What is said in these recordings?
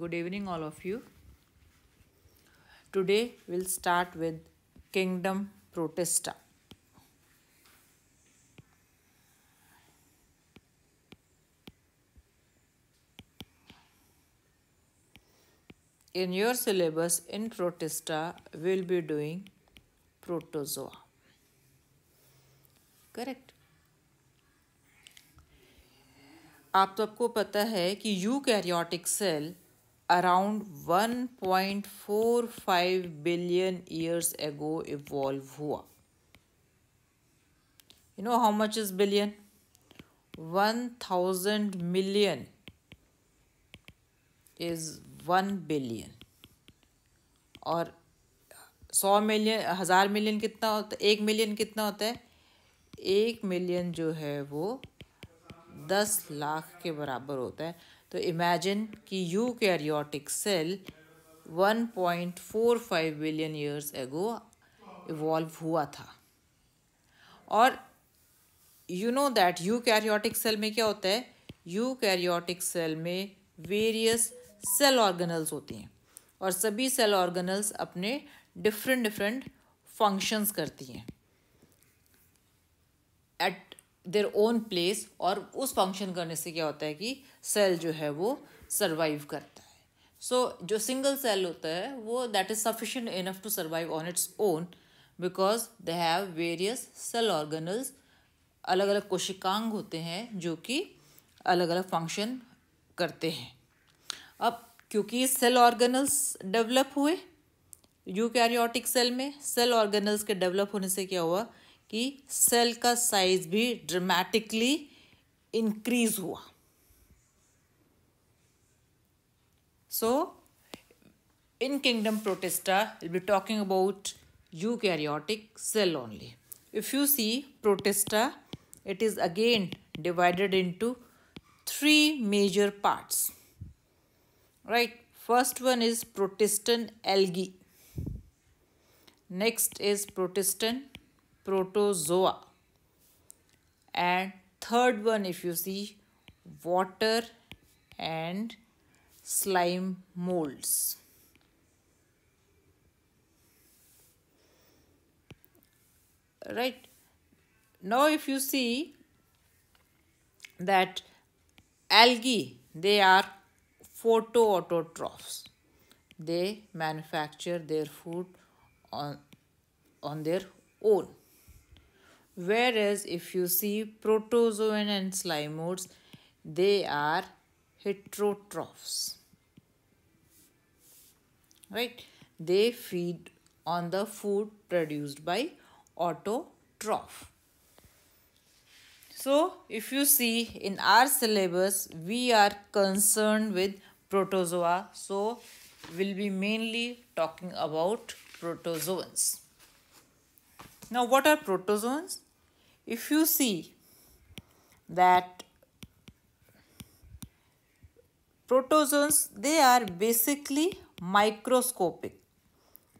good evening all of you today we'll start with kingdom protista in your syllabus in protista we'll be doing protozoa correct आप सबको पता है कि eukaryotic cell around 1.45 billion years ago evolve हुआ you know how much is billion 1000 million is one billion और सौ million हज़ार million कितना होता है एक मिलियन कितना होता है एक मिलियन जो है वो दस लाख के बराबर होता है तो इमेजिन कि eukaryotic cell 1.45 billion years ago evolve हुआ था और you know that eukaryotic cell में क्या होता है यू कैरियोटिक सेल में वेरियस सेल ऑर्गनल्स होती हैं और सभी सेल ऑर्गनल्स अपने डिफरेंट डिफरेंट फंक्शंस करती हैं एट देर ओन प्लेस और उस फंक्शन करने से क्या होता है कि सेल जो है वो सर्वाइव करता है सो so, जो सिंगल सेल होता है वो that is sufficient enough to survive on its own because they have various cell organelles अलग अलग कोशिकांग होते हैं जो कि अलग अलग फंक्शन करते हैं अब क्योंकि सेल ऑर्गेनल्स डेवलप हुए यूकैरियोटिक सेल में सेल ऑर्गेनल्स के डेवलप होने से क्या हुआ कि सेल का साइज भी ड्रामेटिकली इंक्रीज हुआ so in kingdom Protista will be talking about eukaryotic cell only if you see protista it is again divided into three major parts right first one is protistan algae next is protistan protozoa and third one if you see water and slime molds. Right. Now if you see that algae, they are photoautotrophs. They manufacture their food on, on their own. Whereas if you see protozoan and slimodes, they are heterotrophs. Right? They feed on the food produced by autotroph. So, if you see in our syllabus, we are concerned with protozoa. So, we'll be mainly talking about protozoans. Now, what are protozoans? if you see that protozoans they are basically microscopic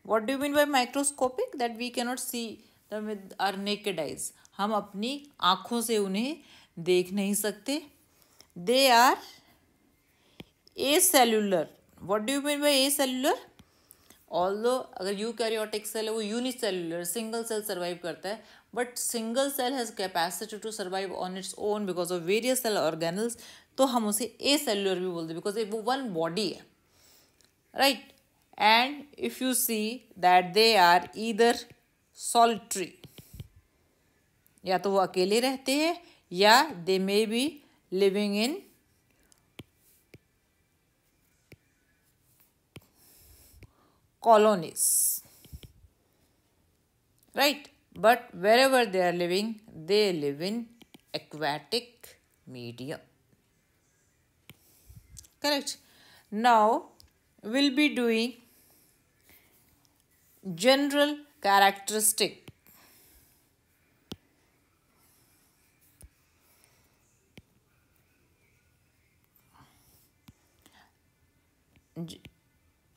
what do you mean by microscopic that we cannot see them with our naked eyes हम अपनी आँखों से उन्हें देख नहीं सकते they are acellular what do you mean by acellular although अगर you eukaryotic cell है वो यूनिसेल्यूलर सिंगल सेल सर्वाइव करता है but single cell has capacity to survive on its own because of various cell organelles तो हम उसे ए cellular भी बोलते हैं बिकॉज वो वन बॉडी है right and if you see that they are either solitary या तो वो अकेले रहते हैं या they may be living in colonies right but wherever they are living, they live in aquatic medium. Correct. Now, we'll be doing general characteristic.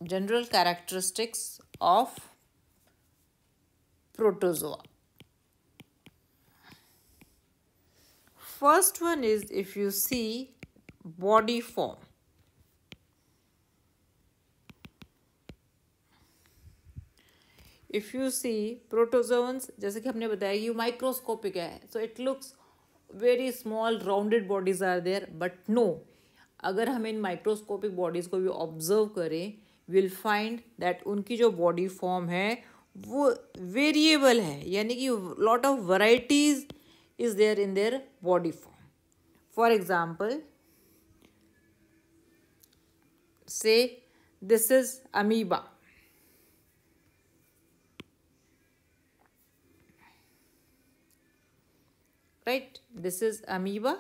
general characteristics of protozoa. first one is if you see body form if you see protozoans जैसे कि हमने बताया you microscopic है so it looks very small rounded bodies are there but no अगर हम इन microscopic bodies को भी observe करें विल फाइंड दैट उनकी जो बॉडी फॉर्म है वो वेरिएबल है यानी कि lot of varieties is there in their body form. For example, say this is amoeba. Right, this is amoeba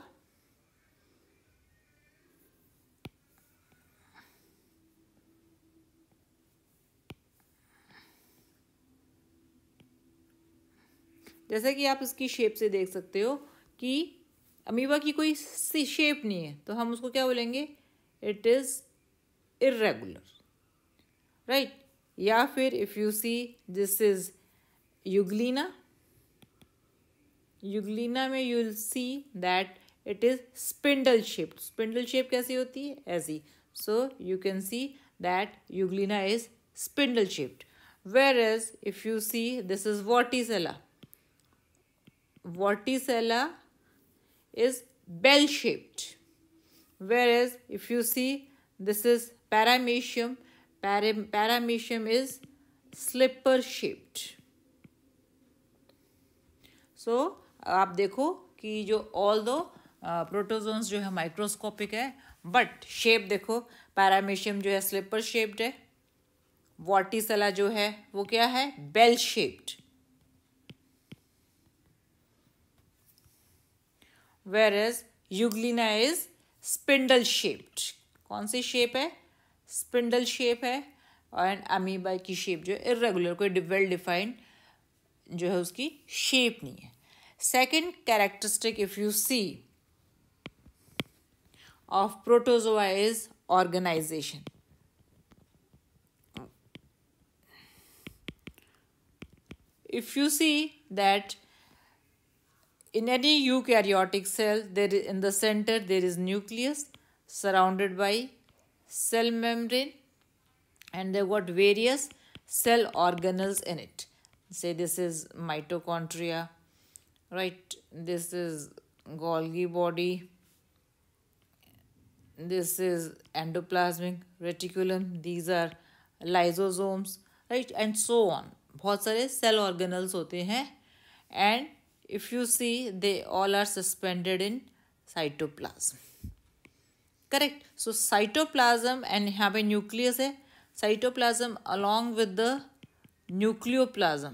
जैसे कि आप इसकी शेप से देख सकते हो कि अमीबा की कोई सी शेप नहीं है तो हम उसको क्या बोलेंगे इट इज़ इरेगुलर राइट या फिर if you see this is euglena euglena में will see that it is spindle shape spindle shape कैसी होती है ऐसी so you can see that euglena is spindle shaped shaped as if you see this is vorticella vorticella is bell shaped whereas if you see this is paramecium Param paramecium is slipper shaped so आप देखो कि जो all दो protozoans जो है microscopic है but shape देखो paramecium जो है स्लिपर शेप्ड है वॉटिसला जो है वो क्या है bell shaped whereas euglena is spindle shaped कौन सी शेप है स्पिंडल शेप है एंड अमीबा की शेप जो है इरेगुलर कोई वेल डिफाइंड जो है उसकी शेप नहीं है second characteristic if you see of protozoa is organisation if you see that In any eukaryotic cell, there is, in the center there is nucleus surrounded by cell membrane and they've got various cell organelles in it. Say this is mitochondria, right? This is Golgi body. This is endoplasmic reticulum. These are lysosomes, right? And so on. बहुत सारे cell organelles होते हैं if you see, they all are suspended in cytoplasm. Correct. So, cytoplasm and have a nucleus. Hai. Cytoplasm along with the nucleoplasm.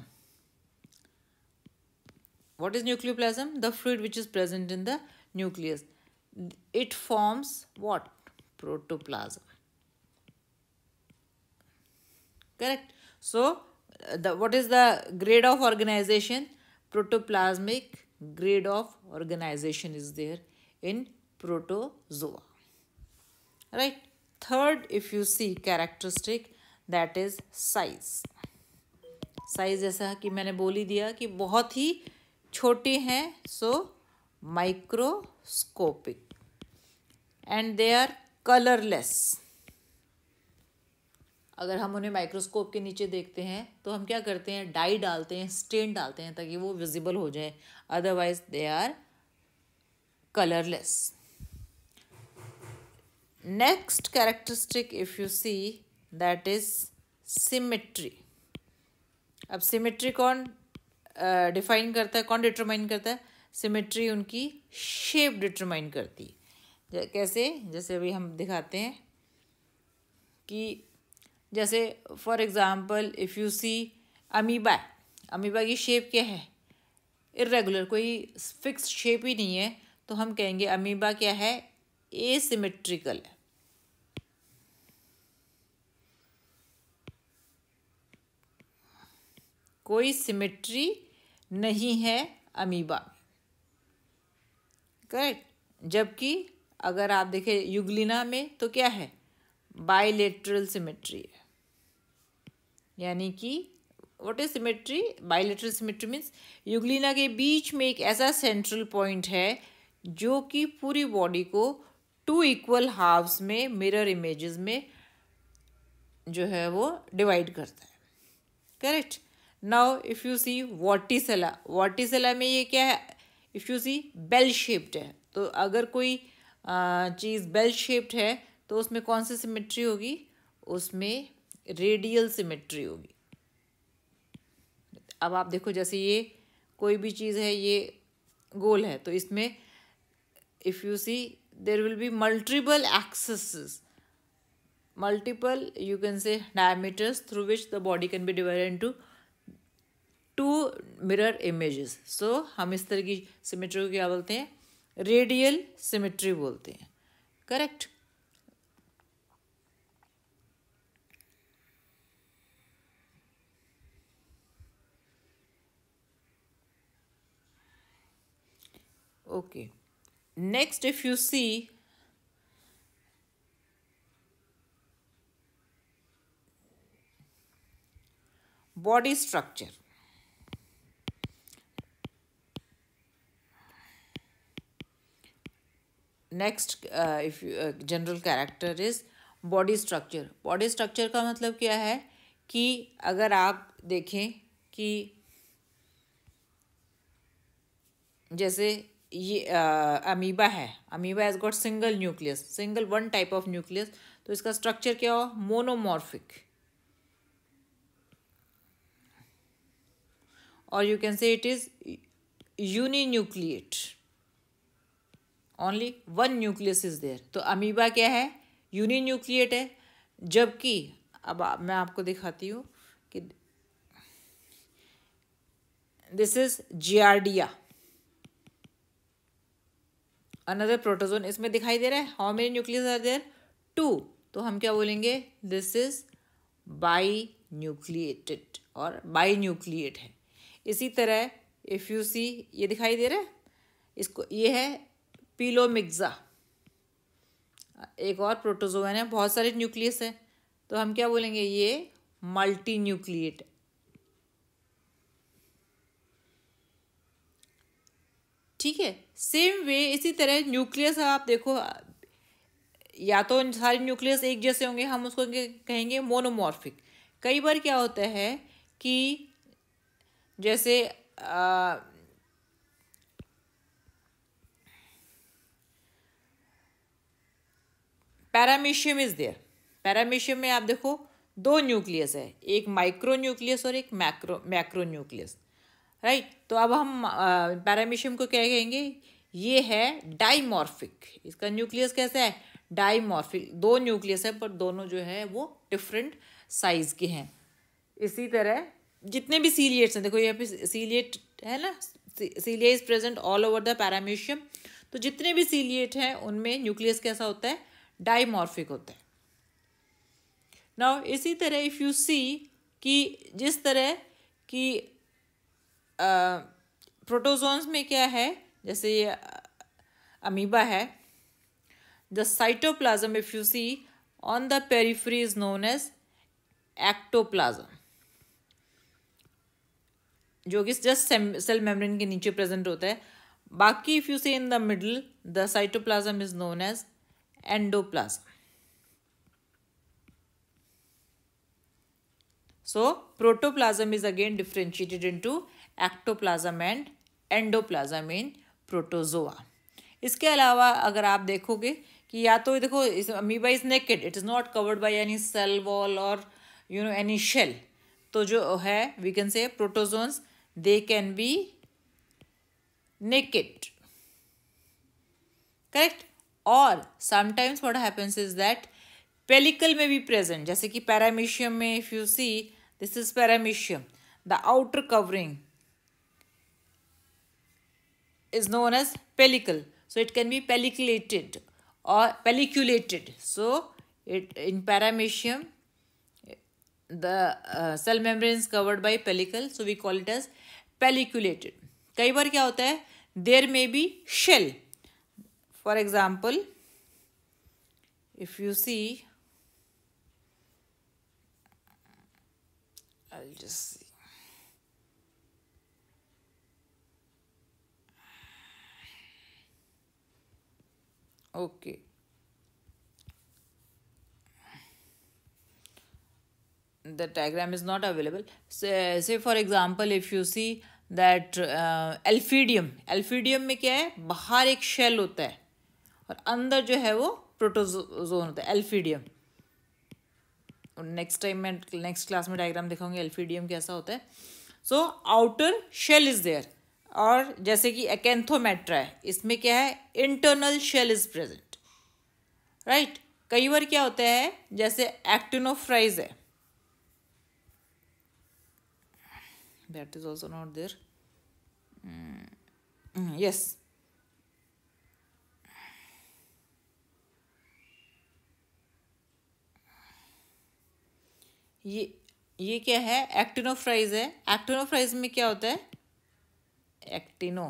What is nucleoplasm? The fluid which is present in the nucleus. It forms what? Protoplasm. Correct. So, the, what is the grade of organization? protoplasmic grade of organization is there in protozoa right third if you see characteristic that is size size जैसा कि मैंने बोल ही दिया कि बहुत ही छोटे हैं so microscopic and they are colourless अगर हम उन्हें माइक्रोस्कोप के नीचे देखते हैं तो हम क्या करते हैं डाई डालते हैं स्टेन डालते हैं ताकि वो विजिबल हो जाए otherwise they are colourless next characteristic if you see that is symmetry अब सिमेट्री कौन डिफाइन uh, करता है कौन डिटरमाइन करता है सिमेट्री उनकी शेप डिटरमाइन करती है कैसे जैसे अभी हम दिखाते हैं कि जैसे for example if you see amoeba amoeba की शेप क्या है इरेगुलर कोई फिक्स शेप ही नहीं है तो हम कहेंगे अमीबा क्या है एसिमेट्रिकल है कोई सिमेट्री नहीं है अमीबा करेक्ट जबकि अगर आप देखें युगलिना में तो क्या है बाइलेटरल सिमेट्री है यानी कि what is symmetry bilateral symmetry means euglena के बीच में एक ऐसा सेंट्रल पॉइंट है जो कि पूरी बॉडी को टू इक्वल हाफ्स में मिरर इमेजेस में जो है वो डिवाइड करता है correct now if you see vorticella vorticella में ये क्या है इफ़ यू सी बेल शेप्ड है तो अगर कोई चीज़ बेल शेप्ड है तो उसमें कौन सी सिमेट्री होगी उसमें रेडियल सिमेट्री होगी अब आप देखो जैसे ये कोई भी चीज़ है ये गोल है तो इसमें if you see there will be multiple axes multiple you can say diameters through which the body can be divided into two mirror images so हम इस तरह की सिमेट्री को क्या बोलते हैं रेडियल सिमेट्री बोलते हैं correct okay next if you see body structure next if general character is body structure body structure का मतलब क्या है कि अगर आप देखें कि जैसे ये अमीबा है amoeba has got single nucleus single one type of nucleus तो इसका स्ट्रक्चर क्या हो मोनोमॉर्फिक और you can say it is nucleate only one nucleus is there तो अमीबा क्या है न्यूक्लिएट है जबकि अब मैं आपको दिखाती हूँ कि this is giardia another protozoan इसमें दिखाई दे रहा है how many nucleus are there two तो हम क्या बोलेंगे दिस इज बाई न्यूक्लिएटेड और बाई न्यूक्लिएट है इसी तरह इफ़ यू सी ये दिखाई दे रहा है इसको ये है पीलोमिक्जा एक और प्रोटोजोन है बहुत सारे न्यूक्लियस हैं तो हम क्या बोलेंगे ये मल्टी न्यूक्लिएट ठीक है सेम वे इसी तरह न्यूक्लियस आप देखो या तो सारे न्यूक्लियस एक जैसे होंगे हम उसको कहेंगे मोनोमॉर्फिक कई बार क्या होता है कि जैसे पैरामीशियम इज देयर पैरामीशियम में आप देखो दो न्यूक्लियस है एक माइक्रो न्यूक्लियस और एक मैक्रो मैक्रो न्यूक्लियस राइट तो अब हम पैरामीशियम को क्या कहेंगे ये है डाइमॉर्फिक इसका न्यूक्लियस कैसा है डाइमॉर्फिक दो न्यूक्लियस है पर दोनों जो है वो डिफरेंट साइज के हैं इसी तरह जितने भी सीलिएट्स हैं देखो यहाँ पे सीलिएट है ना cilia is present all over the paramecium तो जितने भी सीलिएट हैं उनमें न्यूक्लियस कैसा होता है डाइमॉर्फिक होता है नाउ इसी तरह इफ़ यू सी कि जिस तरह कि प्रोटोजोन्स में क्या है जैसे अमीबा है the cytoplasm if you see on the periphery is known as ectoplasm जो कि जस्ट सेल मेम्ब्रेन के नीचे प्रेजेंट होता है बाकी if you see in the middle the cytoplasm is known as endoplasm so is again differentiated into ectoplasm and endoplasm in protozoa इसके अलावा अगर आप देखोगे कि या तो देखो इस amoeba is naked it is not covered by any cell wall और यू नो एनी शेल तो जो है we can say protozoans they can be naked correct और sometimes what happens is that pellicle में भी प्रेजेंट जैसे कि paramecium में if you see this is paramecium the outer covering is known as pellicle. So it can be pelliculated or pelliculated. So it in paramecium, the uh, cell membrane is covered by pellicle. So we call it as pelliculated. कई बार क्या होता है there may be shell for example if you I'll just see. Okay the diagram is not available say for example if you see that elphidium elphidium में क्या है बाहर एक शेल होता है और अंदर जो है वो प्रोटोजोन होता है एल्फीडियम नेक्स्ट टाइम मैं नेक्स्ट क्लास में डायग्राम दिखाऊंगी एल्फीडियम कैसा होता है so outer shell is there और जैसे कि एकेंथोमेट्रा है इसमें क्या है internal shell is present right कई बार क्या होता है जैसे एक्टिनोफ्राइज है that is also not there yes ये ये क्या है एक्टिनोफ्राइज है एक्टिनोफ्राइज में क्या होता है एक्टिनो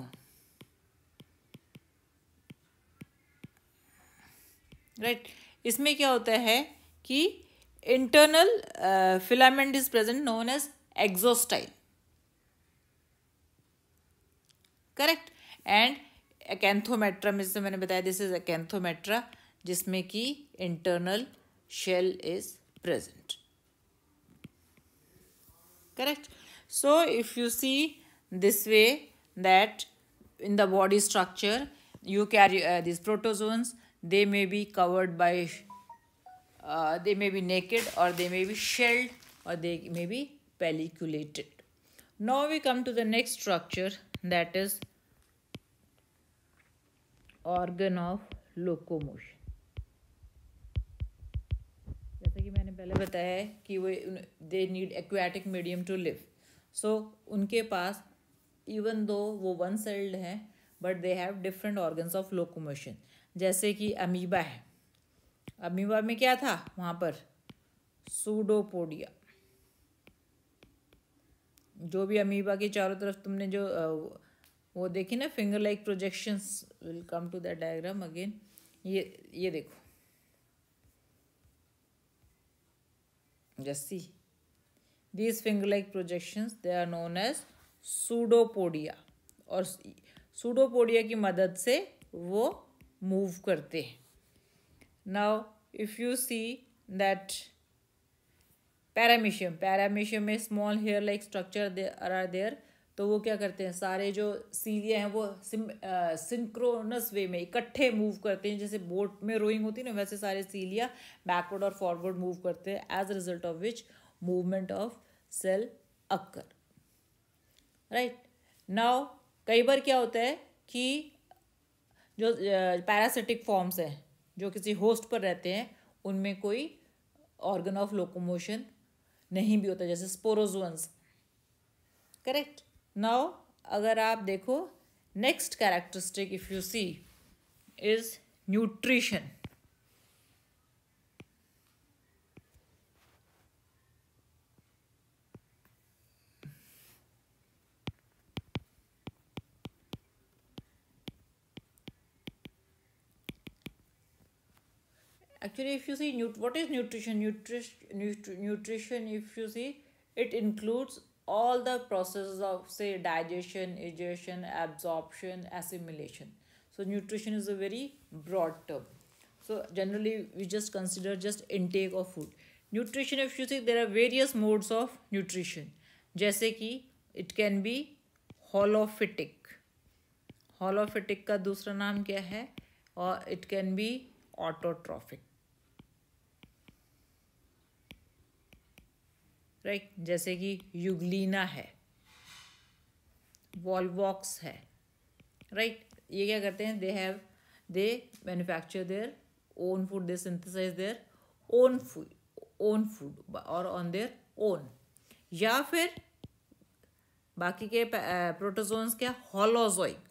राइट right. इसमें क्या होता है कि internal filament is present known as axostyle correct and acanthometra में जैसे मैंने बताया दिस इज एकेंथोमेट्रा जिसमें कि internal shell is present correct so if you see this way that in the body structure eukaryotes uh, these protozoans they may be covered by uh, they may be naked or they may be shelled or they may be pelliculated now we come to the next structure that is organ of locomotion पहले बताया है कि वो they need aquatic medium to live so उनके पास even though वो one celled हैं but they have different organs of locomotion जैसे कि अमीबा है अमीबा में क्या था वहाँ पर सूडोपोडिया जो भी अमीबा के चारों तरफ तुमने जो वो देखी ना finger like projections will come to that diagram again ये ये देखो जस्सी these finger like projections they are known as pseudopodia और सूडोपोडिया की मदद से वो मूव करते हैं now if you see that paramecium paramecium में small hair like structure are there तो वो क्या करते हैं सारे जो सीलिया हैं वो सिंक्रोनस वे में इकट्ठे मूव करते हैं जैसे बोट में रोइंग होती है ना वैसे सारे सीलिया बैकवर्ड और फॉरवर्ड मूव करते हैं as a result of which movement of cell occur right now कई बार क्या होता है कि जो पैरासिटिक फॉर्म्स हैं जो किसी होस्ट पर रहते हैं उनमें कोई ऑर्गन ऑफ लोकोमोशन नहीं भी होता जैसे स्पोरोजोन्स करेक्ट नाउ अगर आप देखो next characteristic if you see is nutrition actually if you see what is nutrition nutrition nutrition if you see it includes all the processes of say digestion digestion, absorption assimilation so nutrition is a very broad term so generally we just consider just intake of food nutrition if you see there are various modes of nutrition जैसे it can be holophytic holophytic का दूसरा नाम क्या है Or it can be autotrophic right जैसे कि euglena है Volvox है राइट ये क्या करते हैं they have they manufacture their own food they synthesise their own food own food और ऑन देयर ओन या फिर बाकी के प्रोटोजोन्स क्या हॉलोजोइक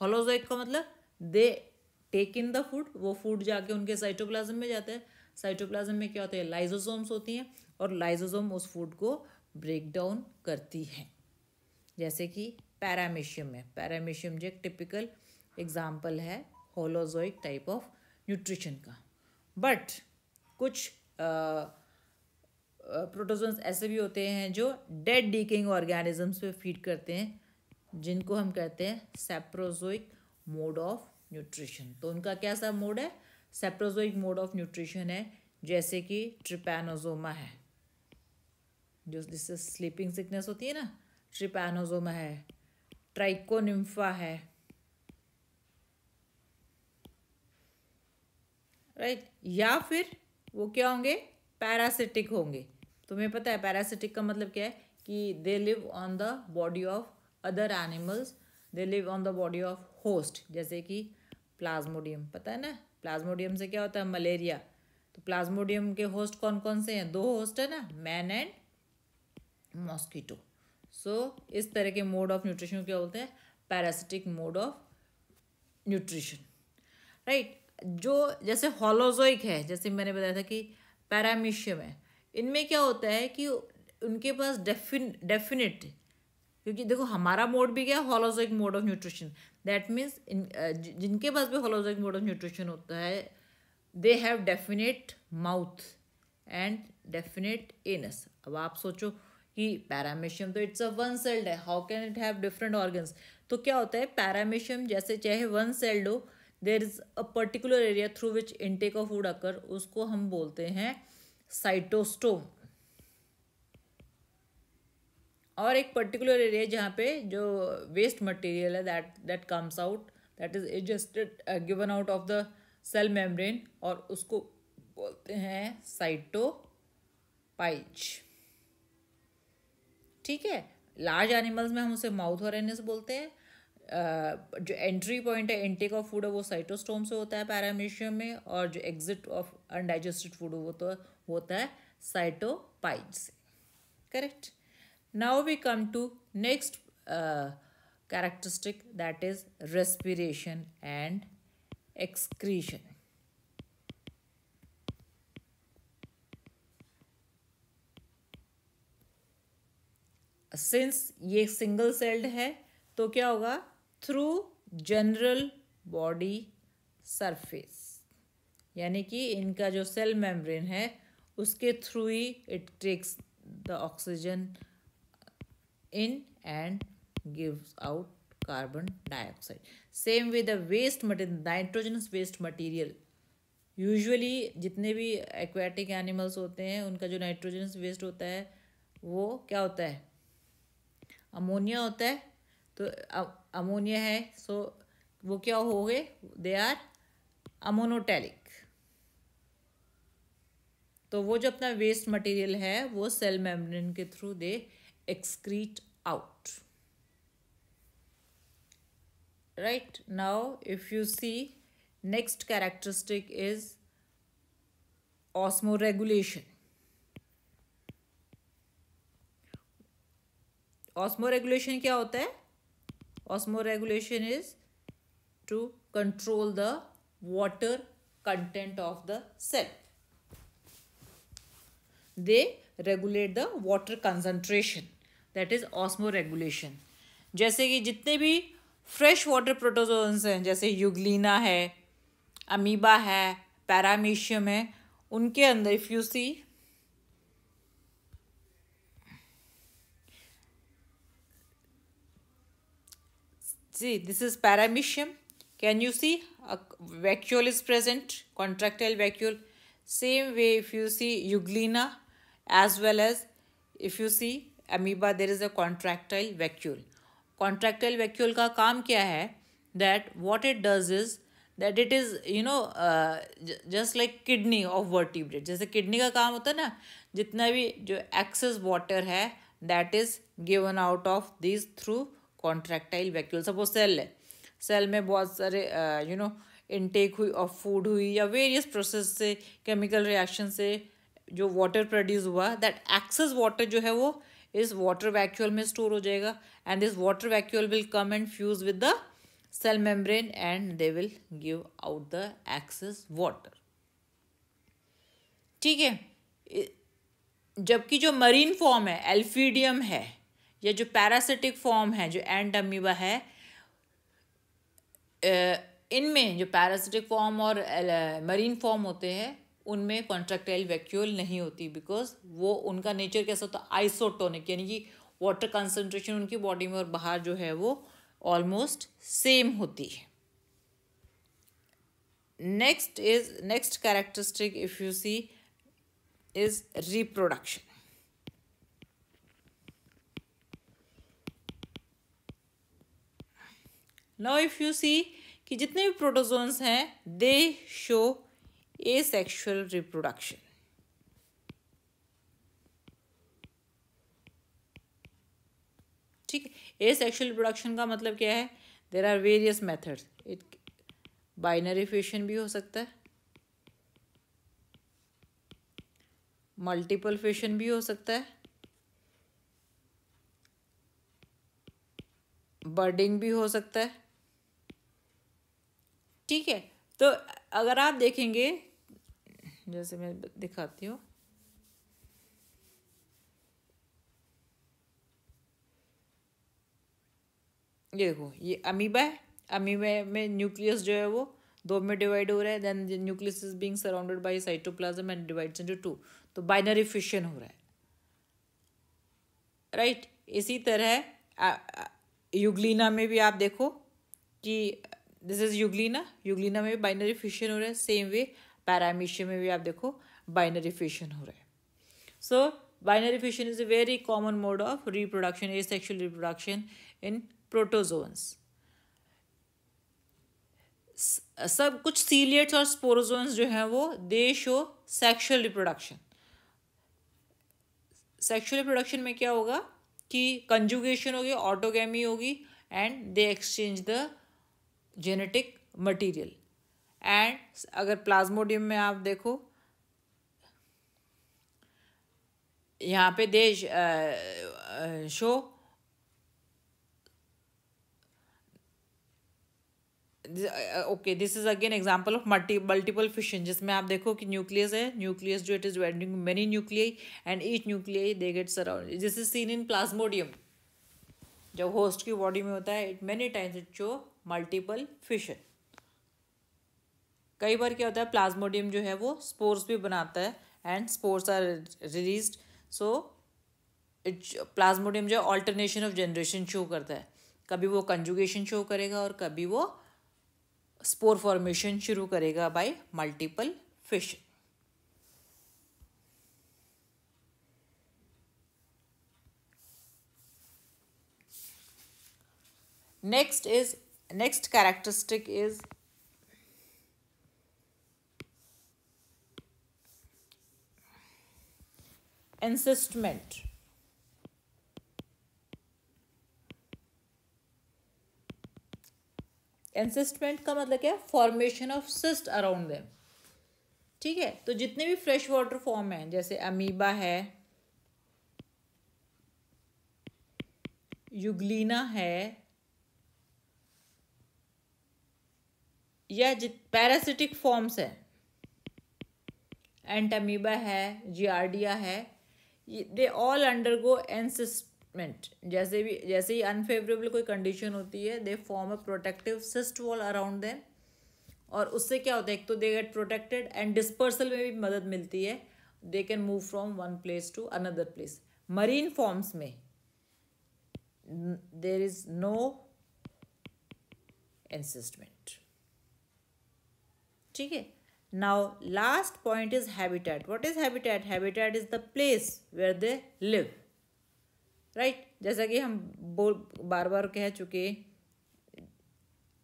होलोजोइक का मतलब they take in the food वो फूड जाके उनके साइटोप्लाज्म में जाते हैं साइटोप्लाज्म में क्या होते हैं लाइजोसोम्स होती हैं और लाइजोजोम उस फूड को ब्रेक डाउन करती है जैसे कि पैरामेशियम है पैरामेशियम जो एक टिपिकल एग्जाम्पल है होलोजोइक टाइप ऑफ न्यूट्रिशन का बट कुछ प्रोटोजोन्स ऐसे भी होते हैं जो डेड डीकिंग ऑर्गेनिजम्स पे फीड करते हैं जिनको हम कहते हैं सेप्रोजोइक मोड ऑफ न्यूट्रिशन तो उनका क्या सा मोड है सेप्रोजोइक मोड ऑफ न्यूट्रिशन है जैसे कि ट्रिपेनोजोमा है जो जिससे स्लीपिंग सिकनेस होती है ना ट्रिपैनोजोमा है ट्राइकोनिम्फा है राइट या फिर वो क्या होंगे पैरासिटिक होंगे तुम्हें पता है पैरासिटिक का मतलब क्या है कि they live on the body of other animals they live on the body of host जैसे कि प्लाज्मोडियम पता है ना प्लाज्मोडियम से क्या होता है मलेरिया तो प्लाज्मोडियम के होस्ट कौन कौन से हैं दो होस्ट है ना man and mosquito so so, इस तरह के मोड ऑफ न्यूट्रिशन क्या बोलते हैं parasitic mode of nutrition right जो जैसे हॉलोजोइक है जैसे मैंने बताया था कि पैरामिशियम है इनमें क्या होता है कि उनके पास डेफिन डेफिनेट क्योंकि देखो हमारा मोड भी क्या है holozoic mode of nutrition that means जिनके पास भी हॉलोजोइक मोड ऑफ न्यूट्रिशन होता है they have definite mouth and definite anus अब आप सोचो कि पैरामेशियम तो इट्स अ वन सेल्ड है how can it have different organs तो क्या होता है पैरामेशियम जैसे चाहे वन सेल्ड हो there is a particular area through which intake of food occur उसको हम बोलते हैं साइटोस्टोम और एक पर्टिकुलर एरिया जहाँ पे जो वेस्ट मटेरियल है that that comes out that is adjusted given out of the cell membrane और उसको बोलते हैं साइटोपाइच ठीक है लार्ज एनिमल्स में हम उसे माउथ एनिस बोलते हैं जो एंट्री पॉइंट है इंटेक ऑफ फूड है वो साइटोस्टोम से होता है पैरामीशियम में और जो एग्जिट ऑफ अनडाइजेस्टेड फूड वो तो होता है साइटोपाइड से correct now we come to next characteristic that is respiration and excretion since ये सिंगल सेल्ड है तो क्या होगा थ्रू जनरल बॉडी सरफेस यानी कि इनका जो सेल मेम्ब्रेन है उसके थ्रू ही it takes the oxygen in and gives out carbon dioxide same with the waste material nitrogenous waste material usually जितने भी एक्वेटिक एनिमल्स होते हैं उनका जो नाइट्रोजनस वेस्ट होता है वो क्या होता है अमोनिया होता है तो अमोनिया है सो वो क्या हो गए दे आर अमोनोटैलिक तो वो जो अपना वेस्ट मटेरियल है वो सेल मेम्ब्रेन के through they excrete out right now if you see next characteristic is osmoregulation osmoregulation क्या होता है osmoregulation is to control the water content of the cell they regulate the water concentration that is osmoregulation जैसे कि जितने भी fresh water protozoans हैं जैसे Euglena है अमीबा है पैरामीशियम है उनके अंदर if you see See, this is paramecium. Can you see? A vacuole is present, contractile vacuole. Same way if you see euglena as well as if you see amoeba, there is a contractile vacuole. Contractile vacuole ka kaam kya hai That what it does is that it is you know uh, just like kidney of vertebrate. jaise kidney ka kaam hota है ना जितना भी जो excess water hai that is given out of these through contractile vacuole suppose cell है cell में बहुत सारे you know intake हुई ऑफ फूड हुई या वेरियस प्रोसेस से केमिकल रिएक्शन से जो वाटर प्रोड्यूस हुआ दैट एक्सेस वाटर जो है वो इस वाटर वैक्यूल में स्टोर हो जाएगा and this water vacuole will come and fuse with the cell membrane and they will give out the excess water ठीक है जबकि जो मरीन फॉर्म है एल्फीडियम है या जो पैरासिटिक फॉर्म है जो एंड अमीबा है इनमें जो पैरासिटिक फॉर्म और मरीन फॉर्म होते हैं उनमें कॉन्ट्रेक्टाइल वैक्यूल नहीं होती बिकॉज वो उनका नेचर कैसा होता है आइसोटोनिक यानी कि वाटर कंसनट्रेशन उनकी बॉडी में और बाहर जो है वो ऑलमोस्ट सेम होती है next is next characteristic if you see is reproduction now if you see कि जितने भी प्रोटोजोन्स हैं they show asexual reproduction ठीक है ए सेक्शुअल रिप्रोडक्शन का मतलब क्या है there are various methods it binary fission भी हो सकता है मल्टीपल फेशन भी हो सकता है बर्डिंग भी हो सकता है ठीक है तो अगर आप देखेंगे जैसे मैं दिखाती हूँ ये देखो ये अमीबा है अमीबा में न्यूक्लियस जो है वो दो में डिवाइड हो रहा है then nucleus is being surrounded by cytoplasm and divides into two तो बाइनरी फिशन हो रहा है राइट right? इसी तरह युगलिना में भी आप देखो कि दिस इज़ युगलीना युगलीना में भी बाइनरी फ्यूशन हो रहा है सेम वे पैरामीशिया में भी आप देखो बाइनरी फ्यूशन हो रहा है so binary fusion is a very common mode of reproduction asexual reproduction in protozoans सब कुछ सीलियट्स और स्पोरोजोन्स जो हैं वो they show sexual reproduction sexual reproduction में क्या होगा कि कंजुगेशन होगी ऑटोगेमी होगी and they exchange the genetic material and अगर प्लाज्मोडियम में आप देखो यहाँ पे देश show okay this is again example of multi multiple fission जिसमें आप देखो कि न्यूक्लियस है न्यूक्लियस जो it is wedding many nuclei and each nuclei they get surround this is seen in Plasmodium जब होस्ट की बॉडी में होता है it many times it show multiple fission कई बार क्या होता है प्लाज्मोडियम जो है वो स्पोर्स भी बनाता है and spores are release so Plasmodium जो है ऑल्टरनेशन ऑफ जनरेशन शो करता है कभी वो कंजुगेशन शो करेगा और कभी वो स्पोर फॉर्मेशन शुरू करेगा by multiple fission next is next characteristic is encystment encystment का मतलब क्या है formation of cyst around them ठीक है तो जितने भी फ्रेश वाटर फॉर्म हैं जैसे अमीबा है युगलीना है या जित पैरासिटिक फॉर्म्स हैं एंटामीबा है जियार्डिया है दे ऑल अंडर गो एनसिस्टमेंट जैसे भी जैसे ही अनफेवरेबल कोई कंडीशन होती है they form a protective cyst wall around them और उससे क्या होता है एक तो they get protected and dispersal में भी मदद मिलती है they can move from one place to another place marine forms में देर इज नो एनसिस्टमेंट ठीक है now last point is habitat what is habitat habitat is the place where they live right जैसा कि हम बोल बार बार कह चुके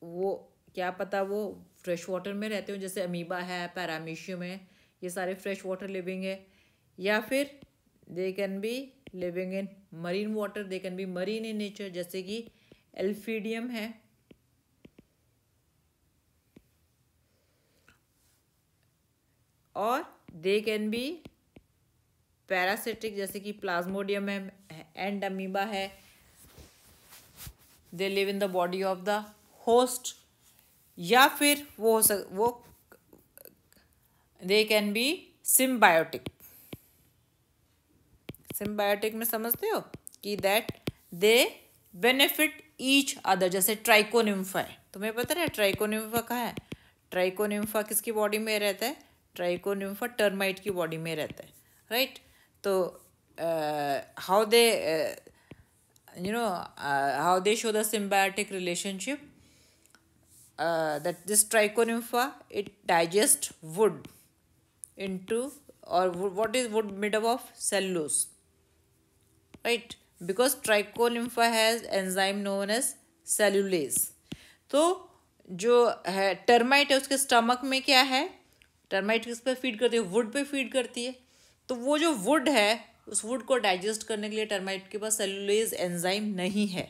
वो क्या पता वो फ्रेश वाटर में रहते हो जैसे अमीबा है पैरामीशियम है ये सारे फ्रेश वाटर लिविंग है या फिर they can be living in marine water they can be marine in nature जैसे कि एल्फीडियम है और दे कैन बी पैरासिटिक जैसे कि प्लाज्मोडियम है एंड अमीबा है they live in the body of the host या फिर वो हो सक वो they can be symbiotic symbiotic में समझते हो कि that they benefit each other जैसे ट्राइकोनिम्फा है तुम्हें पता है ट्राइकोनिम्फा कहाँ है ट्राइकोनिम्फा किसकी बॉडी में रहता है ट्राइकोनिम्फा टर्माइट की बॉडी में रहता है राइट तो how they you know how they show the symbiotic relationship that this Trichonympha it digest wood into और what is wood made up of cellulose right because Trichonympha has enzyme known as cellulase तो जो है termite है उसके stomach में क्या है termite किस पर फीड करती है वुड पे फीड करती है तो वो जो वुड है उस वुड को डाइजेस्ट करने के लिए टर्माइट के पास सेलुलेज एंजाइम नहीं है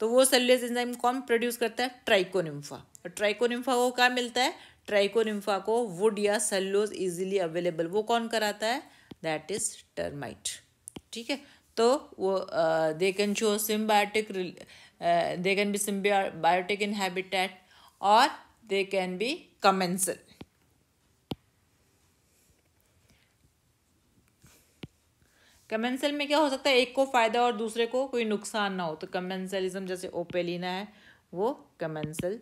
तो वो सेलुलेज एंजाइम कौन प्रोड्यूस करता है ट्राइकोनिम्फा और ट्राइकोनिम्फा को क्या मिलता है ट्राइकोनिम्फा को वुड या सेलुलोज इजीली अवेलेबल वो कौन कराता है दैट इज टर्माइट ठीक है तो वो they can show symbiotic they can be symbiotic in habitat और they can be commensal commensal में क्या हो सकता है एक को फ़ायदा और दूसरे को कोई नुकसान ना हो तो कमेंसलिज्म जैसे ओपेलिना है वो कमेंसल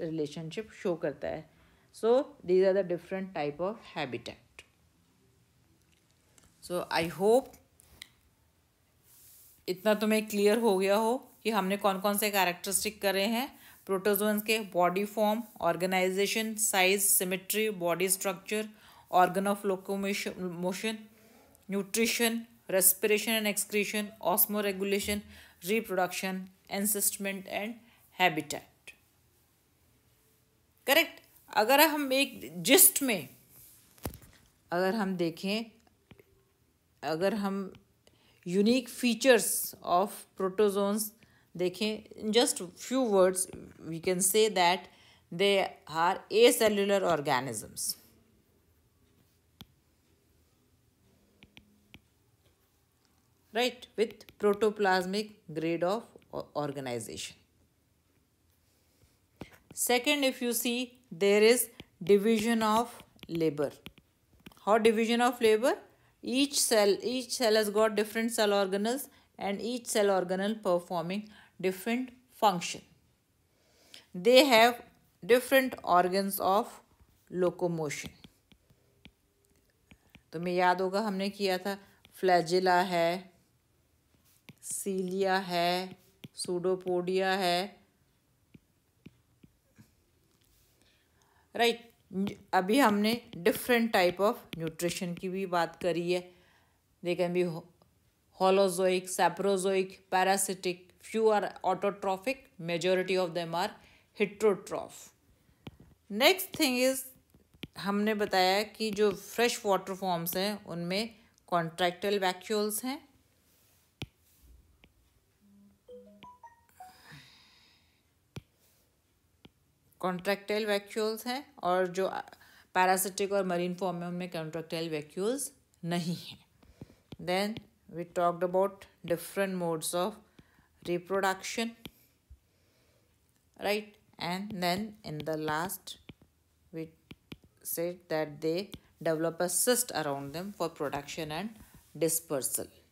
रिलेशनशिप शो करता है so these are the different type of habitat so I hope इतना तुम्हें क्लियर हो गया हो कि हमने कौन कौन से कैरेक्टरिस्टिक करे हैं प्रोटोजोन्स के body form organisation size symmetry body structure organ of locomotion nutrition and and osmoregulation reproduction encystrament and habitat correct अगर हम एक जिस्ट में अगर हम देखें अगर हम यूनिक फीचर्स ऑफ प्रोटोजोन्स देखें in just few words we can say that they are acellular organisms right with protoplasmic grade of organization. Second if you see there is division of labor. How division of labor? Each cell, each cell has got different cell organelles and each cell organelle performing different function. They have different organs of locomotion तो मैं याद होगा हमने किया था flagella है सीलिया है pseudopodia है राइट right. अभी हमने डिफरेंट टाइप ऑफ न्यूट्रिशन की भी बात करी है देखें भी holozoic saprozoic parasitic few are autotrophic majority of them are heterotroph next thing is हमने बताया कि जो फ्रेश वाटर फॉर्म्स हैं उनमें कॉन्ट्रैक्टल वैक्यूल्स हैं कॉन्ट्रैक्टाइल वैक्यूल्स हैं और जो पैरासिटिक और मरीन फॉर्म में उनमें कॉन्ट्रैक्टाइल वैक्यूल्स नहीं हैं then we talked about different modes of reproduction right and then in the last we said that they develop a cyst around them for production and dispersal